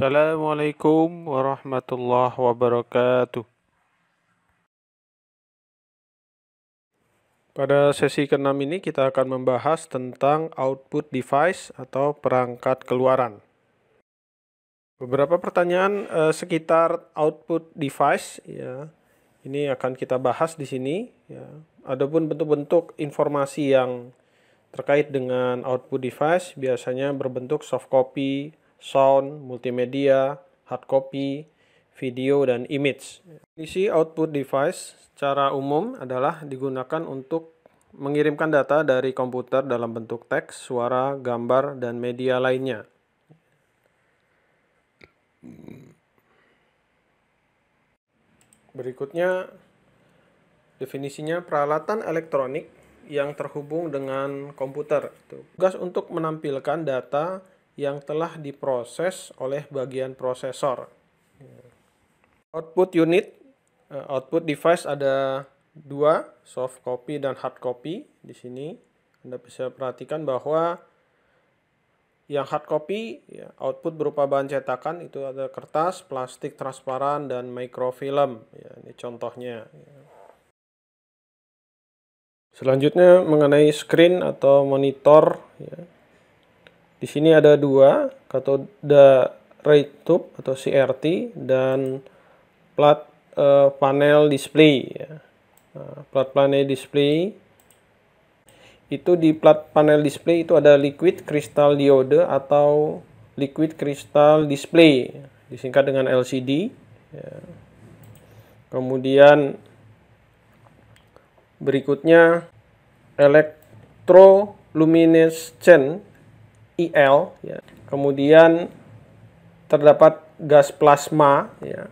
Assalamualaikum warahmatullahi wabarakatuh. Pada sesi ke-6 ini kita akan membahas tentang output device atau perangkat keluaran. Beberapa pertanyaan eh, sekitar output device ya. Ini akan kita bahas di sini ya. Adapun bentuk-bentuk informasi yang terkait dengan output device biasanya berbentuk soft copy sound, multimedia, hard copy, video, dan image. Isi output device secara umum adalah digunakan untuk mengirimkan data dari komputer dalam bentuk teks, suara, gambar, dan media lainnya. Berikutnya, definisinya peralatan elektronik yang terhubung dengan komputer. Tugas untuk menampilkan data yang telah diproses oleh bagian prosesor. Output unit, eh, output device ada dua, soft copy dan hard copy di sini. Anda bisa perhatikan bahwa yang hard copy ya, output berupa bahan cetakan itu ada kertas, plastik transparan dan microfilm. Ya, ini contohnya. Ya. Selanjutnya mengenai screen atau monitor. Di sini ada dua katoda ray tube atau CRT dan plat uh, panel display ya. Nah, plat panel display itu di plat panel display itu ada liquid crystal diode atau liquid crystal display disingkat dengan LCD ya. kemudian berikutnya electroluminescent IL ya. kemudian terdapat gas plasma ya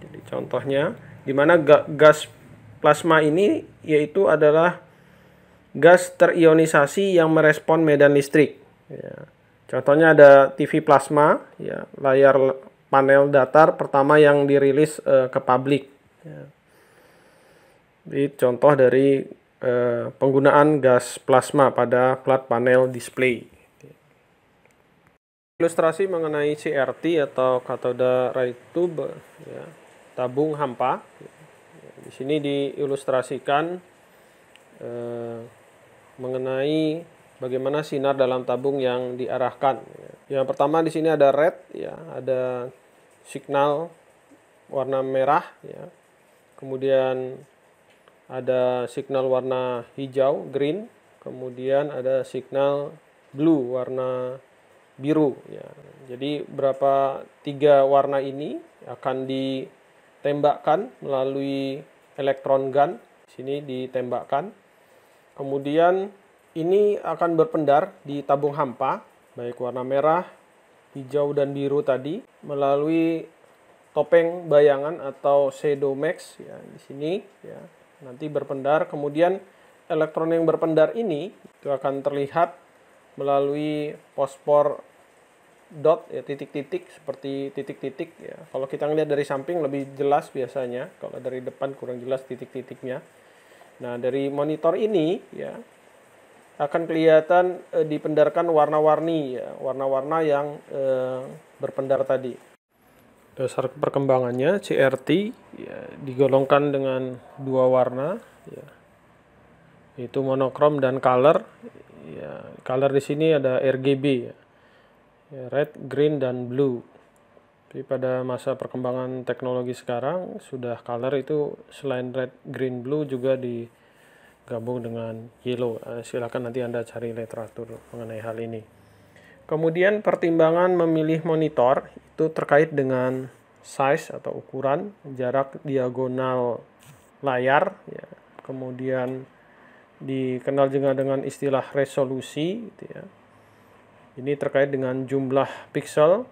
jadi contohnya di mana ga gas plasma ini yaitu adalah gas terionisasi yang merespon medan listrik ya. contohnya ada TV plasma ya layar panel datar pertama yang dirilis uh, ke publik ya. Jadi contoh dari eh, penggunaan gas plasma pada plat panel display ilustrasi mengenai CRT atau katoda ray tube ya, tabung hampa. Di sini diilustrasikan eh, mengenai bagaimana sinar dalam tabung yang diarahkan. Ya. Yang pertama di sini ada red ya, ada signal warna merah ya. Kemudian ada signal warna hijau green, kemudian ada signal blue warna biru ya. Jadi berapa tiga warna ini akan ditembakkan melalui elektron gun. Sini ditembakkan. Kemudian ini akan berpendar di tabung hampa baik warna merah, hijau dan biru tadi melalui topeng bayangan atau shadow max ya di sini ya. Nanti berpendar kemudian elektron yang berpendar ini itu akan terlihat melalui fosfor dot ya titik-titik seperti titik-titik ya. Kalau kita ngelihat dari samping lebih jelas biasanya, kalau dari depan kurang jelas titik-titiknya. Nah, dari monitor ini ya akan kelihatan eh, dipendarkan warna-warni ya, warna-warna yang eh, berpendar tadi. Dasar perkembangannya CRT ya, digolongkan dengan dua warna ya. Itu monokrom dan color. Ya, color di sini ada RGB ya Ya, red, green, dan blue. Tapi pada masa perkembangan teknologi sekarang sudah color itu selain red, green, blue juga digabung dengan yellow. Eh, silakan nanti Anda cari literatur mengenai hal ini. Kemudian pertimbangan memilih monitor itu terkait dengan size atau ukuran, jarak diagonal layar, ya. kemudian dikenal juga dengan istilah resolusi, gitu ya ini terkait dengan jumlah pixel,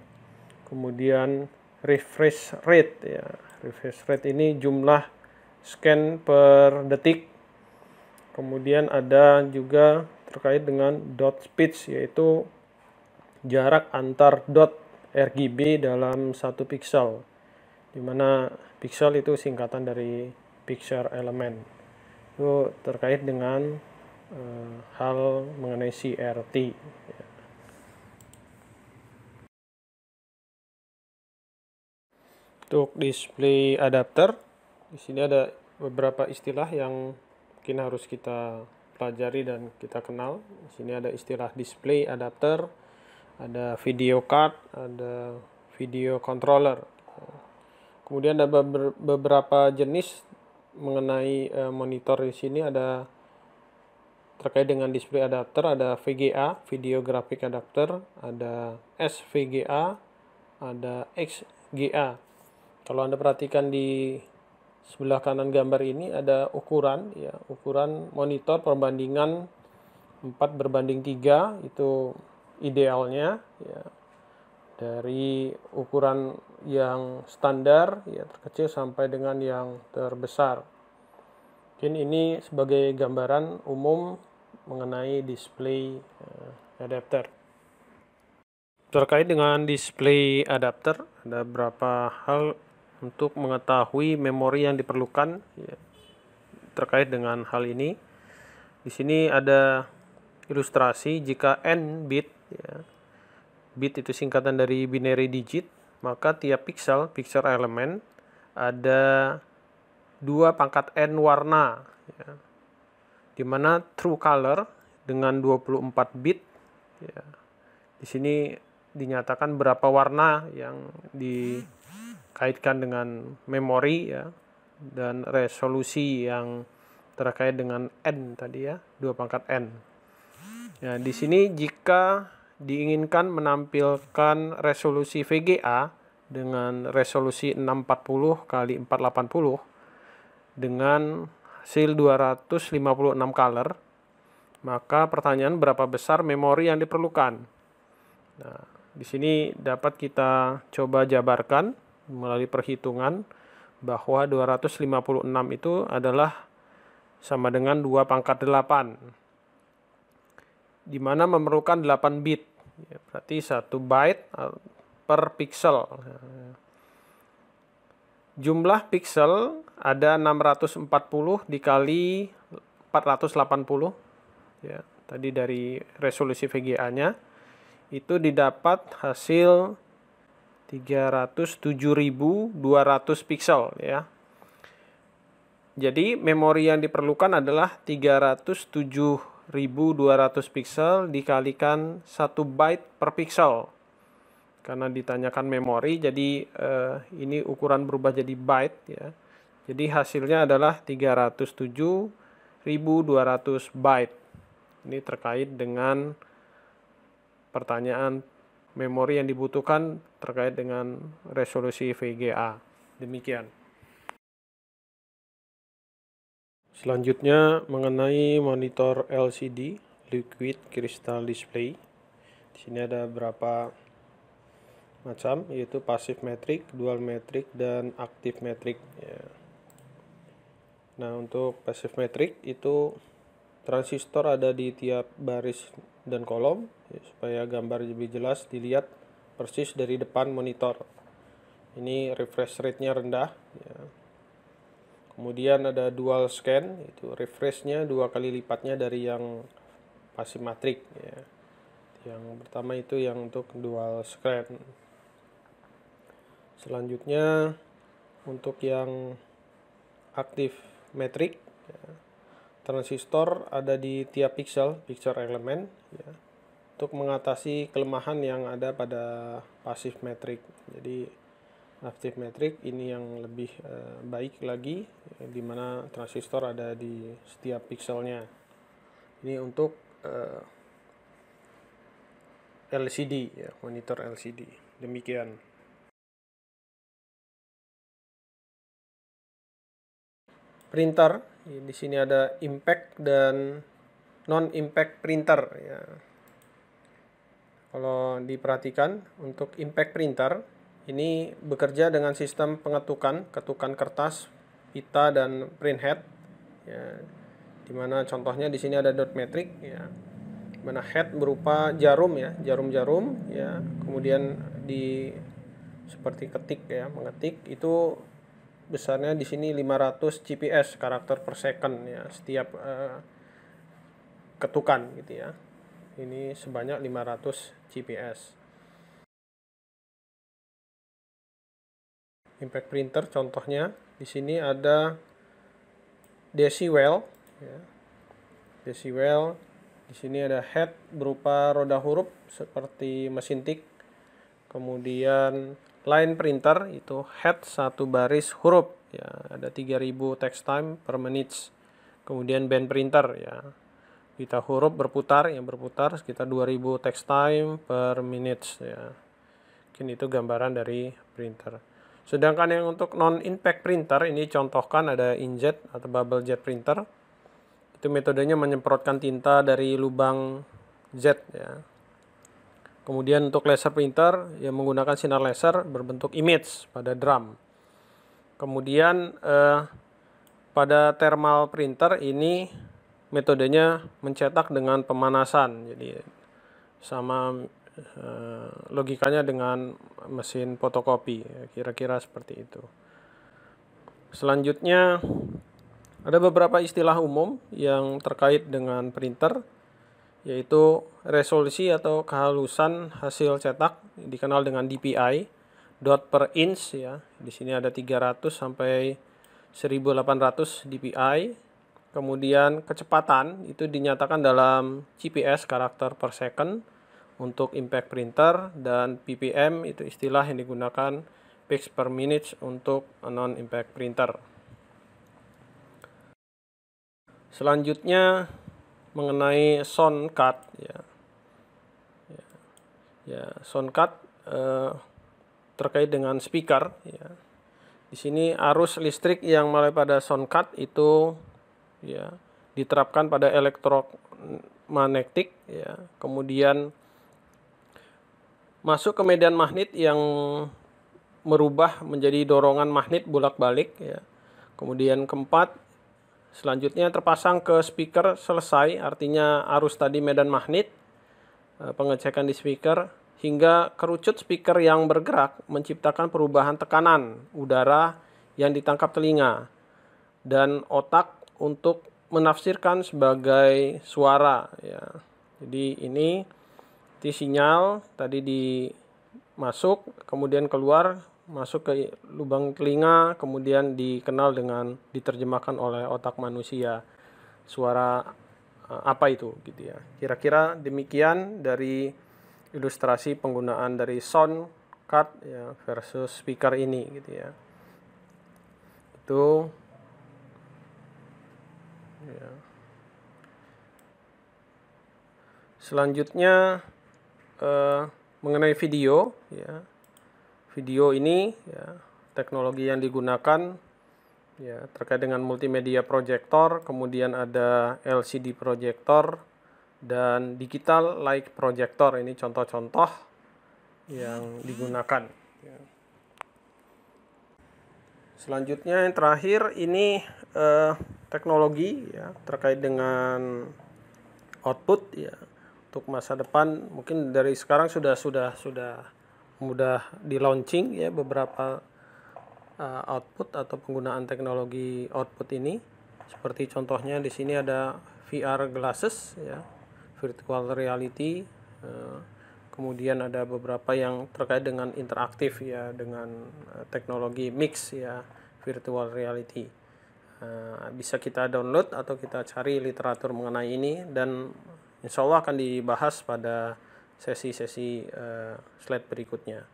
kemudian refresh rate ya. Refresh rate ini jumlah scan per detik. Kemudian ada juga terkait dengan dot speech yaitu jarak antar dot RGB dalam satu pixel. Dimana pixel itu singkatan dari picture element. Itu terkait dengan e, hal mengenai CRT. Ya. untuk display adapter di sini ada beberapa istilah yang mungkin harus kita pelajari dan kita kenal di sini ada istilah display adapter ada video card ada video controller kemudian ada beberapa jenis mengenai eh, monitor di sini ada terkait dengan display adapter ada VGA video graphic adapter ada SVGA ada XGA kalau Anda perhatikan di sebelah kanan gambar ini ada ukuran ya, ukuran monitor perbandingan 4 berbanding 3 itu idealnya ya. Dari ukuran yang standar ya terkecil sampai dengan yang terbesar. Mungkin ini sebagai gambaran umum mengenai display eh, adapter. Terkait dengan display adapter, ada beberapa hal untuk mengetahui memori yang diperlukan ya, terkait dengan hal ini. Di sini ada ilustrasi jika n bit, ya, bit itu singkatan dari binary digit, maka tiap pixel, pixel elemen, ada dua pangkat n warna, ya, di mana true color dengan 24 bit, ya, di sini dinyatakan berapa warna yang di hmm kaitkan dengan memori ya dan resolusi yang terkait dengan n tadi ya dua pangkat n. Ya, di sini jika diinginkan menampilkan resolusi VGA dengan resolusi 640 kali 480 dengan hasil 256 color maka pertanyaan berapa besar memori yang diperlukan nah di sini dapat kita coba jabarkan melalui perhitungan bahwa 256 itu adalah sama dengan 2 pangkat 8 di mana memerlukan 8 bit ya, berarti 1 byte eh, per pixel jumlah pixel ada 640 dikali 480 ya tadi dari resolusi VGA-nya itu didapat hasil 307.200 pixel ya. Jadi memori yang diperlukan adalah 307.200 pixel dikalikan 1 byte per pixel. Karena ditanyakan memori, jadi eh, ini ukuran berubah jadi byte ya. Jadi hasilnya adalah 307.200 byte. Ini terkait dengan pertanyaan memori yang dibutuhkan terkait dengan resolusi VGA. Demikian. Selanjutnya mengenai monitor LCD liquid crystal display. Di sini ada berapa macam yaitu pasif metric, dual metric dan aktif metric. Ya. Nah, untuk pasif metric itu transistor ada di tiap baris dan kolom ya, supaya gambar lebih jelas dilihat persis dari depan monitor ini refresh rate-nya rendah ya. kemudian ada dual scan itu refresh-nya dua kali lipatnya dari yang pasif matrik ya. yang pertama itu yang untuk dual scan selanjutnya untuk yang aktif metrik ya transistor ada di tiap pixel, picture element, ya, untuk mengatasi kelemahan yang ada pada pasif metrik. Jadi aktif metrik ini yang lebih eh, baik lagi, ya, di transistor ada di setiap pixelnya. Ini untuk eh, LCD, ya, monitor LCD. Demikian. Printer Iya, di sini ada impact dan non impact printer ya kalau diperhatikan untuk impact printer ini bekerja dengan sistem pengetukan ketukan kertas pita dan print head ya dimana contohnya di sini ada dot metric ya mana head berupa jarum ya jarum-jarum ya kemudian di seperti ketik ya mengetik itu besarnya di sini 500 CPS karakter per second ya setiap uh, ketukan gitu ya. Ini sebanyak 500 CPS. Impact printer contohnya di sini ada Deciwell ya. Deciwell di sini ada head berupa roda huruf seperti mesin tik. Kemudian line printer itu head satu baris huruf ya ada 3000 text time per menit kemudian band printer ya kita huruf berputar yang berputar sekitar 2000 text time per menit ya mungkin itu gambaran dari printer sedangkan yang untuk non impact printer ini contohkan ada inkjet atau bubble jet printer itu metodenya menyemprotkan tinta dari lubang jet ya Kemudian untuk laser printer yang menggunakan sinar laser berbentuk image pada drum. Kemudian eh, pada thermal printer ini metodenya mencetak dengan pemanasan. Jadi sama eh, logikanya dengan mesin fotokopi, kira-kira seperti itu. Selanjutnya ada beberapa istilah umum yang terkait dengan printer yaitu resolusi atau kehalusan hasil cetak dikenal dengan DPI dot per inch ya. Di sini ada 300 sampai 1800 DPI. Kemudian kecepatan itu dinyatakan dalam CPS karakter per second untuk impact printer dan PPM itu istilah yang digunakan pix per minute untuk non impact printer. Selanjutnya mengenai sound card ya. Ya, ya sound card uh, terkait dengan speaker ya. Di sini arus listrik yang mulai pada sound card itu ya diterapkan pada elektromagnetik ya. Kemudian masuk ke medan magnet yang merubah menjadi dorongan magnet bolak-balik ya. Kemudian keempat Selanjutnya terpasang ke speaker selesai, artinya arus tadi medan magnet, eh, pengecekan di speaker, hingga kerucut speaker yang bergerak menciptakan perubahan tekanan udara yang ditangkap telinga dan otak untuk menafsirkan sebagai suara ya. Jadi ini di sinyal tadi di masuk kemudian keluar masuk ke lubang telinga kemudian dikenal dengan diterjemahkan oleh otak manusia suara eh, apa itu gitu ya kira-kira demikian dari ilustrasi penggunaan dari sound card ya versus speaker ini gitu ya itu ya. selanjutnya eh, mengenai video ya video ini ya, teknologi yang digunakan ya terkait dengan multimedia projector, kemudian ada LCD projector dan digital light projector. Ini contoh-contoh yang digunakan. Ya. Selanjutnya yang terakhir ini eh, teknologi ya terkait dengan output ya untuk masa depan mungkin dari sekarang sudah sudah sudah mudah di launching ya beberapa uh, output atau penggunaan teknologi output ini seperti contohnya di sini ada VR glasses ya virtual reality uh, kemudian ada beberapa yang terkait dengan interaktif ya dengan uh, teknologi mix ya virtual reality uh, bisa kita download atau kita cari literatur mengenai ini dan insya Allah akan dibahas pada sesi-sesi uh, slide berikutnya.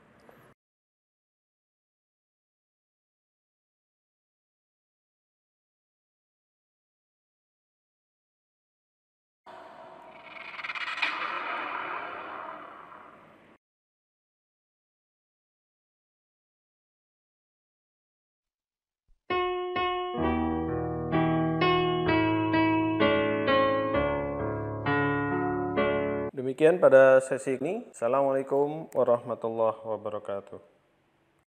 Demikian pada sesi ini. Assalamualaikum warahmatullahi wabarakatuh.